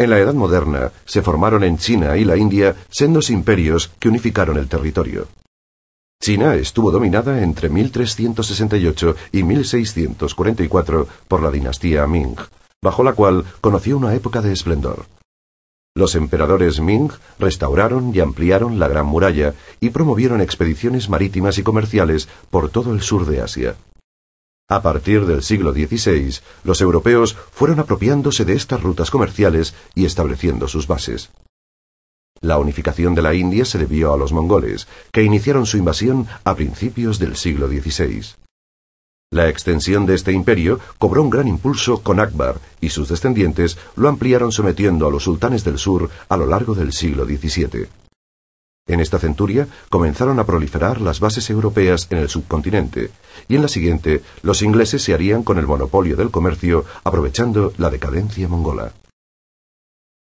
En la Edad Moderna se formaron en China y la India sendos imperios que unificaron el territorio. China estuvo dominada entre 1368 y 1644 por la dinastía Ming, bajo la cual conoció una época de esplendor. Los emperadores Ming restauraron y ampliaron la Gran Muralla y promovieron expediciones marítimas y comerciales por todo el sur de Asia. A partir del siglo XVI, los europeos fueron apropiándose de estas rutas comerciales y estableciendo sus bases. La unificación de la India se debió a los mongoles, que iniciaron su invasión a principios del siglo XVI. La extensión de este imperio cobró un gran impulso con Akbar y sus descendientes lo ampliaron sometiendo a los sultanes del sur a lo largo del siglo XVII. En esta centuria comenzaron a proliferar las bases europeas en el subcontinente, y en la siguiente los ingleses se harían con el monopolio del comercio aprovechando la decadencia mongola.